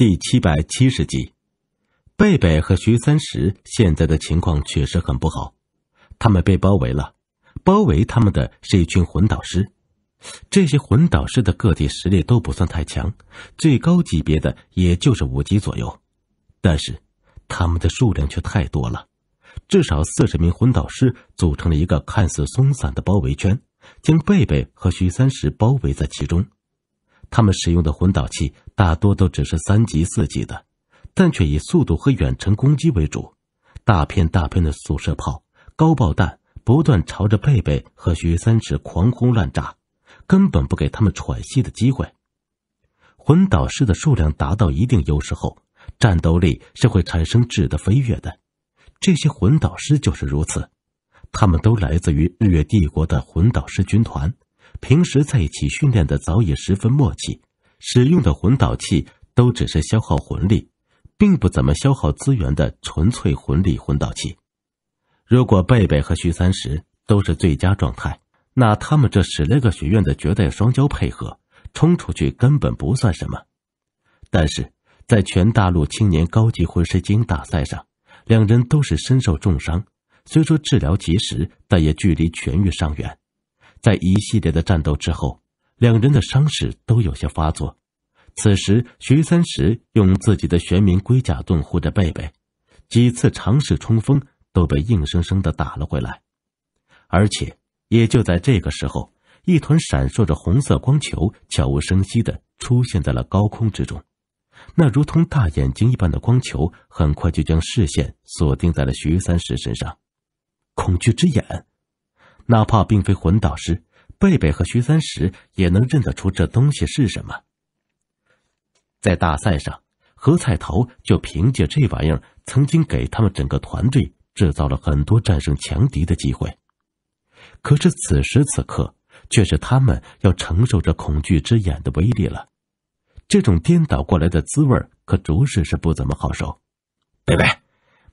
第七百七十集，贝贝和徐三十现在的情况确实很不好，他们被包围了。包围他们的是一群魂导师，这些魂导师的个体实力都不算太强，最高级别的也就是五级左右。但是，他们的数量却太多了，至少四十名魂导师组成了一个看似松散的包围圈，将贝贝和徐三十包围在其中。他们使用的魂导器大多都只是三级、四级的，但却以速度和远程攻击为主。大片大片的速射炮、高爆弹不断朝着贝贝和徐三尺狂轰滥炸，根本不给他们喘息的机会。魂导师的数量达到一定优势后，战斗力是会产生质的飞跃的。这些魂导师就是如此，他们都来自于日月帝国的魂导师军团。平时在一起训练的早已十分默契，使用的魂导器都只是消耗魂力，并不怎么消耗资源的纯粹魂力魂导器。如果贝贝和徐三石都是最佳状态，那他们这十来个学院的绝代双骄配合冲出去根本不算什么。但是，在全大陆青年高级魂师精英大赛上，两人都是身受重伤，虽说治疗及时，但也距离痊愈尚远。在一系列的战斗之后，两人的伤势都有些发作。此时，徐三石用自己的玄冥龟甲盾护着贝贝，几次尝试冲锋都被硬生生的打了回来。而且，也就在这个时候，一团闪烁着红色光球悄无声息的出现在了高空之中。那如同大眼睛一般的光球很快就将视线锁定在了徐三石身上。恐惧之眼。哪怕并非魂导师，贝贝和徐三石也能认得出这东西是什么。在大赛上，何菜头就凭借这玩意儿，曾经给他们整个团队制造了很多战胜强敌的机会。可是此时此刻，却是他们要承受着恐惧之眼的威力了。这种颠倒过来的滋味可着实是不怎么好受。贝贝，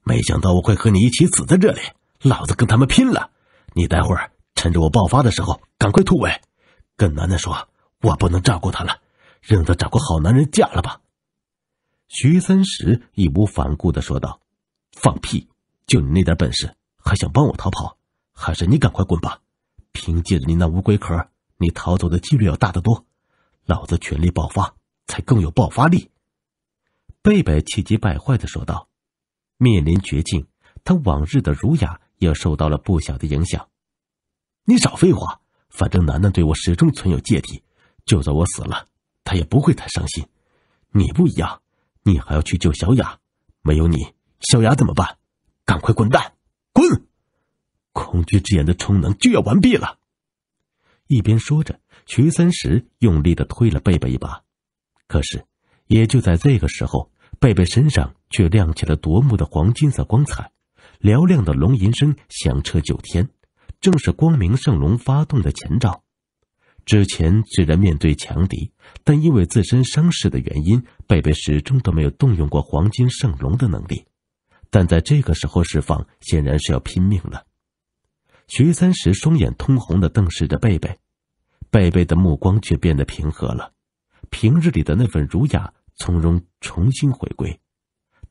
没想到我会和你一起死在这里，老子跟他们拼了！你待会儿趁着我爆发的时候赶快突围，跟楠楠说，我不能照顾她了，让她找个好男人嫁了吧。”徐三石义无反顾的说道。“放屁！就你那点本事，还想帮我逃跑？还是你赶快滚吧！凭借着你那乌龟壳，你逃走的几率要大得多。老子全力爆发，才更有爆发力。”贝贝气急败坏的说道。面临绝境，他往日的儒雅。也受到了不小的影响。你少废话，反正楠楠对我始终存有芥蒂，就算我死了，她也不会太伤心。你不一样，你还要去救小雅，没有你，小雅怎么办？赶快滚蛋！滚！恐惧之眼的充能就要完毕了。一边说着，徐三石用力的推了贝贝一把。可是，也就在这个时候，贝贝身上却亮起了夺目的黄金色光彩。嘹亮的龙吟声响彻九天，正是光明圣龙发动的前兆。之前虽然面对强敌，但因为自身伤势的原因，贝贝始终都没有动用过黄金圣龙的能力。但在这个时候释放，显然是要拼命了。徐三石双眼通红的瞪视着贝贝，贝贝的目光却变得平和了，平日里的那份儒雅从容重新回归。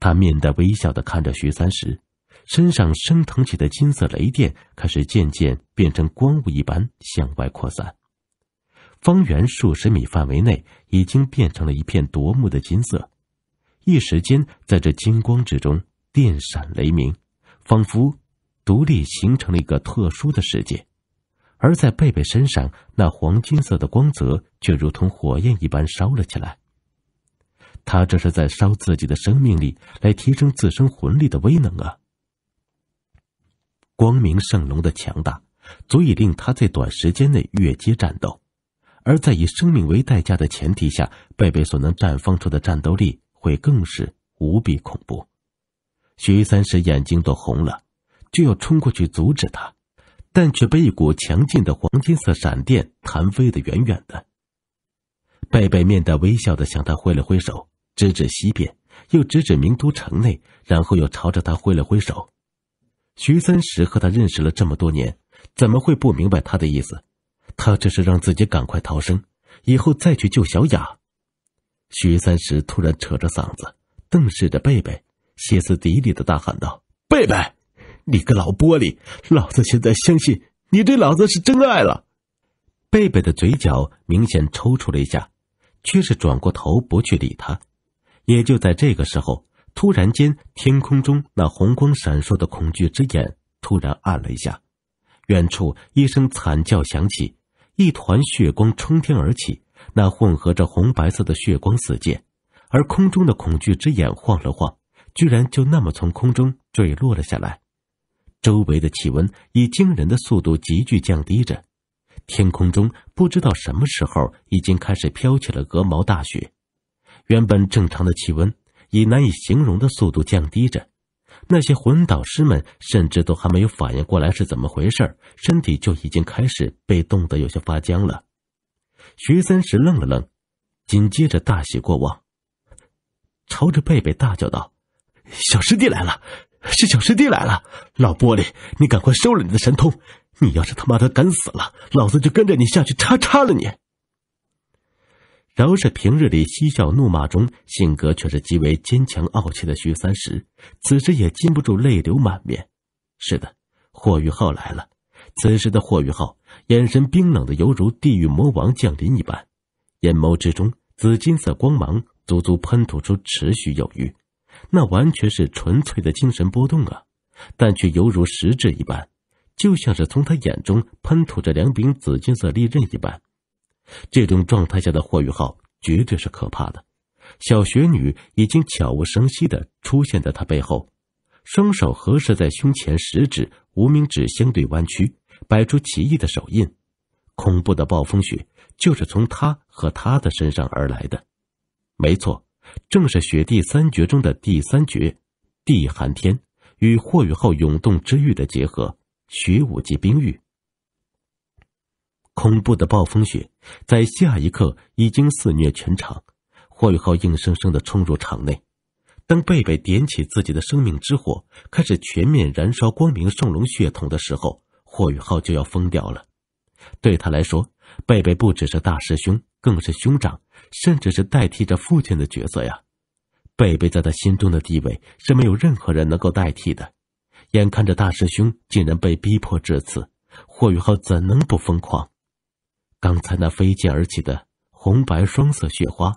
他面带微笑的看着徐三石。身上升腾起的金色雷电开始渐渐变成光雾一般向外扩散，方圆数十米范围内已经变成了一片夺目的金色。一时间，在这金光之中，电闪雷鸣，仿佛独立形成了一个特殊的世界。而在贝贝身上，那黄金色的光泽却如同火焰一般烧了起来。他这是在烧自己的生命力来提升自身魂力的威能啊！光明圣龙的强大，足以令他在短时间内越阶战斗；而在以生命为代价的前提下，贝贝所能绽放出的战斗力会更是无比恐怖。徐三石眼睛都红了，就要冲过去阻止他，但却被一股强劲的黄金色闪电弹飞得远远的。贝贝面带微笑的向他挥了挥手，直指西边，又直指明都城内，然后又朝着他挥了挥手。徐三石和他认识了这么多年，怎么会不明白他的意思？他这是让自己赶快逃生，以后再去救小雅。徐三石突然扯着嗓子，瞪视着贝贝，歇斯底里的大喊道：“贝贝，你个老玻璃，老子现在相信你对老子是真爱了！”贝贝的嘴角明显抽搐了一下，却是转过头不去理他。也就在这个时候。突然间，天空中那红光闪烁的恐惧之眼突然暗了一下，远处一声惨叫响起，一团血光冲天而起，那混合着红白色的血光四溅，而空中的恐惧之眼晃了晃，居然就那么从空中坠落了下来。周围的气温以惊人的速度急剧降低着，天空中不知道什么时候已经开始飘起了鹅毛大雪，原本正常的气温。以难以形容的速度降低着，那些魂导师们甚至都还没有反应过来是怎么回事身体就已经开始被冻得有些发僵了。徐三石愣了愣，紧接着大喜过望，朝着贝贝大叫道：“小师弟来了，是小师弟来了！老玻璃，你赶快收了你的神通！你要是他妈的敢死了，老子就跟着你下去插插了你！”饶是平日里嬉笑怒骂中，性格却是极为坚强傲气的徐三石，此时也禁不住泪流满面。是的，霍玉浩来了。此时的霍玉浩眼神冰冷的犹如地狱魔王降临一般，眼眸之中紫金色光芒足足喷吐出持续有余，那完全是纯粹的精神波动啊，但却犹如实质一般，就像是从他眼中喷吐着两柄紫金色利刃一般。这种状态下的霍雨浩绝对是可怕的。小雪女已经悄无声息地出现在他背后，双手合十在胸前，食指、无名指相对弯曲，摆出奇异的手印。恐怖的暴风雪就是从他和他的身上而来的。没错，正是雪地三绝中的第三绝——地寒天与霍雨浩涌动之域的结合，雪武及冰域。恐怖的暴风雪，在下一刻已经肆虐全场。霍雨浩硬生生的冲入场内。当贝贝点起自己的生命之火，开始全面燃烧光明圣龙血统的时候，霍雨浩就要疯掉了。对他来说，贝贝不只是大师兄，更是兄长，甚至是代替着父亲的角色呀。贝贝在他心中的地位是没有任何人能够代替的。眼看着大师兄竟然被逼迫至此，霍雨浩怎能不疯狂？刚才那飞溅而起的红白双色血花，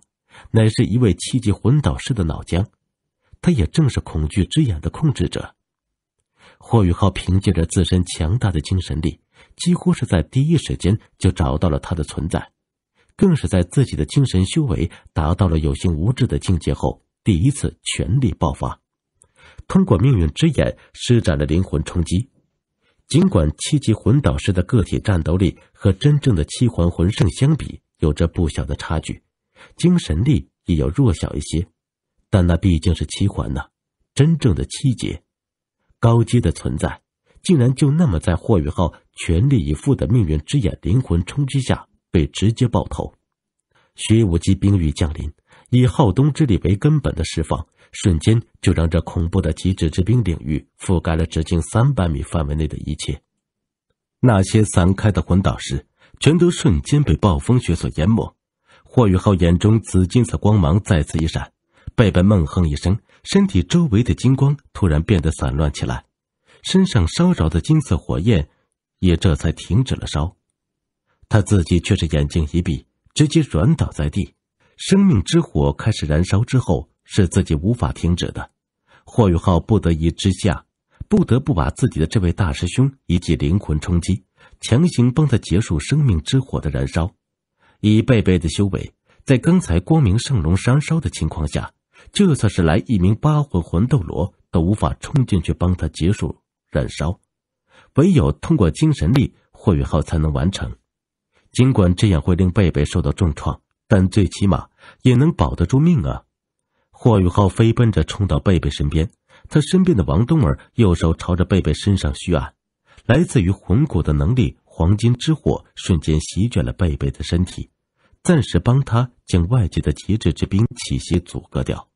乃是一位七级魂导师的脑浆。他也正是恐惧之眼的控制者。霍宇浩凭借着自身强大的精神力，几乎是在第一时间就找到了他的存在，更是在自己的精神修为达到了有形无质的境界后，第一次全力爆发，通过命运之眼施展了灵魂冲击。尽管七级魂导师的个体战斗力和真正的七环魂圣相比有着不小的差距，精神力也要弱小一些，但那毕竟是七环呢，真正的七阶，高阶的存在，竟然就那么在霍雨浩全力以赴的命运之眼灵魂冲击下被直接爆头。虚无极冰雨降临，以浩东之力为根本的释放。瞬间就让这恐怖的极致之冰领域覆盖了直径三百米范围内的一切。那些散开的混导石全都瞬间被暴风雪所淹没。霍雨浩眼中紫金色光芒再次一闪，贝贝闷哼一声，身体周围的金光突然变得散乱起来，身上烧着的金色火焰也这才停止了烧。他自己却是眼睛一闭，直接软倒在地。生命之火开始燃烧之后。是自己无法停止的，霍雨浩不得已之下，不得不把自己的这位大师兄一记灵魂冲击，强行帮他结束生命之火的燃烧。以贝贝的修为，在刚才光明圣龙燃烧的情况下，就算是来一名八魂魂斗罗都无法冲进去帮他结束燃烧，唯有通过精神力，霍雨浩才能完成。尽管这样会令贝贝受到重创，但最起码也能保得住命啊。霍雨浩飞奔着冲到贝贝身边，他身边的王冬儿右手朝着贝贝身上虚按，来自于魂骨的能力——黄金之火，瞬间席卷了贝贝的身体，暂时帮他将外界的极致之冰气息阻隔掉。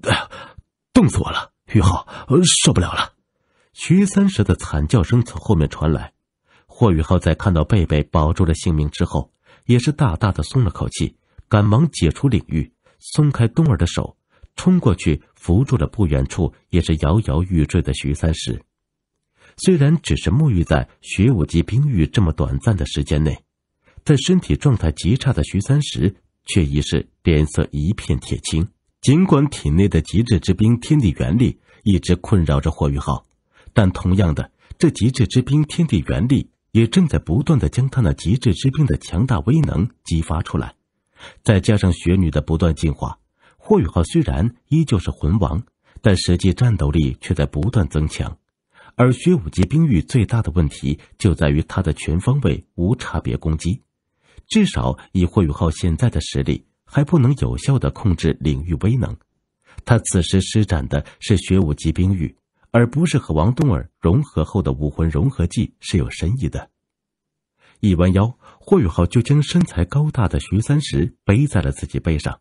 哎呀，冻死我了！雨浩，受不了了！徐三石的惨叫声从后面传来。霍雨浩在看到贝贝保住了性命之后，也是大大的松了口气，赶忙解除领域。松开冬儿的手，冲过去扶住了不远处也是摇摇欲坠的徐三石。虽然只是沐浴在玄武级冰域这么短暂的时间内，但身体状态极差的徐三石却已是脸色一片铁青。尽管体内的极致之冰天地元力一直困扰着霍玉浩，但同样的，这极致之冰天地元力也正在不断的将他那极致之冰的强大威能激发出来。再加上雪女的不断进化，霍雨浩虽然依旧是魂王，但实际战斗力却在不断增强。而学武级冰玉最大的问题就在于他的全方位无差别攻击，至少以霍雨浩现在的实力，还不能有效的控制领域威能。他此时施展的是学武级冰玉，而不是和王冬儿融合后的武魂融合技，是有深意的。一弯腰。霍宇浩就将身材高大的徐三石背在了自己背上，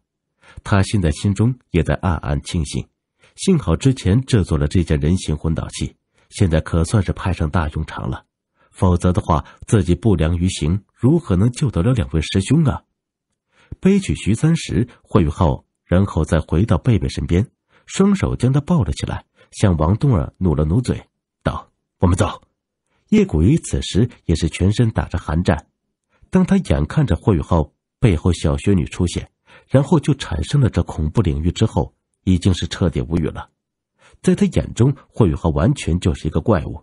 他现在心中也在暗暗庆幸，幸好之前制作了这件人形魂导器，现在可算是派上大用场了，否则的话，自己不良于行，如何能救得了两位师兄啊？背起徐三石，霍宇浩，然后再回到贝贝身边，双手将他抱了起来，向王冬儿努了努嘴，道：“我们走。”叶古一此时也是全身打着寒战。当他眼看着霍雨浩背后小雪女出现，然后就产生了这恐怖领域之后，已经是彻底无语了。在他眼中，霍雨浩完全就是一个怪物。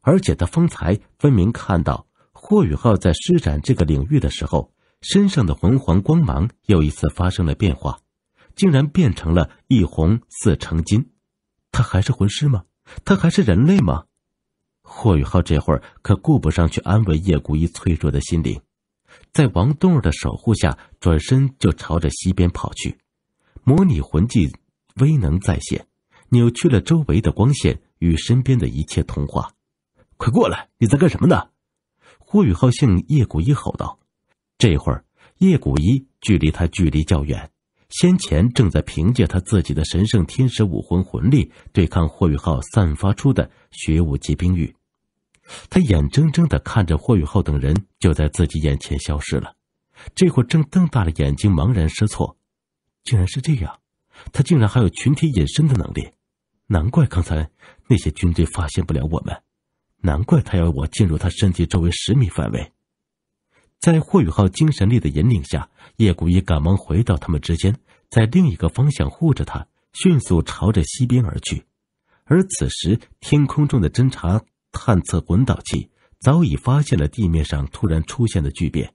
而且他方才分明看到霍雨浩在施展这个领域的时候，身上的魂环光芒又一次发生了变化，竟然变成了一红四成金。他还是魂师吗？他还是人类吗？霍雨浩这会儿可顾不上去安慰叶孤意脆弱的心灵。在王冬儿的守护下，转身就朝着西边跑去。模拟魂技，威能再现，扭曲了周围的光线，与身边的一切同化。快过来！你在干什么呢？霍雨浩向叶古一吼道。这会儿，叶古一距离他距离较远，先前正在凭借他自己的神圣天使武魂魂力对抗霍雨浩散发出的玄武级冰玉。他眼睁睁的看着霍雨浩等人就在自己眼前消失了，这会儿正瞪大了眼睛，茫然失措。竟然是这样，他竟然还有群体隐身的能力，难怪刚才那些军队发现不了我们，难怪他要我进入他身体周围十米范围。在霍雨浩精神力的引领下，叶古一赶忙回到他们之间，在另一个方向护着他，迅速朝着西边而去。而此时天空中的侦察。探测滚导器早已发现了地面上突然出现的巨变，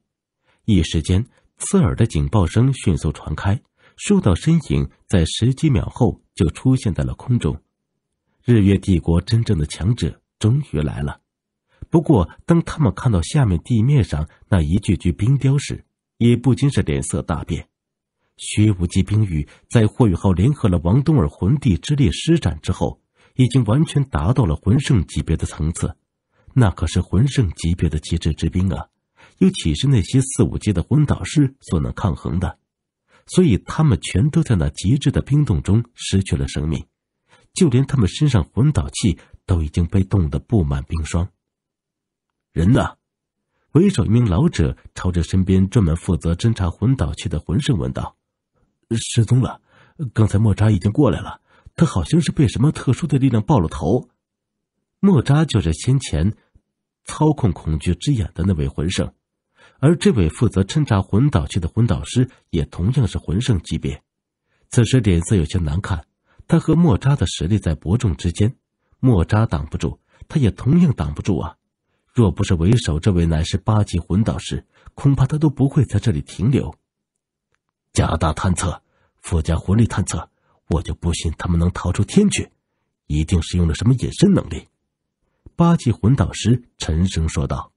一时间刺耳的警报声迅速传开，数道身影在十几秒后就出现在了空中。日月帝国真正的强者终于来了。不过，当他们看到下面地面上那一具具冰雕时，也不禁是脸色大变。虚无极冰雨在霍雨浩联合了王东儿魂帝之力施展之后。已经完全达到了魂圣级别的层次，那可是魂圣级别的极致之冰啊！又岂是那些四五阶的魂导师所能抗衡的？所以他们全都在那极致的冰冻中失去了生命，就连他们身上魂导器都已经被冻得布满冰霜。人呢？为首一名老者朝着身边专门负责侦查魂导器的魂圣问道：“失踪了，刚才莫扎已经过来了。”他好像是被什么特殊的力量爆了头。莫扎就是先前操控恐惧之眼的那位魂圣，而这位负责侦查魂导器的魂导师也同样是魂圣级别。此时脸色有些难看，他和莫扎的实力在伯仲之间，莫扎挡不住，他也同样挡不住啊！若不是为首这位乃是八级魂导师，恐怕他都不会在这里停留。加大探测，附加魂力探测。我就不信他们能逃出天阙，一定是用了什么隐身能力。”八级魂导师沉声说道。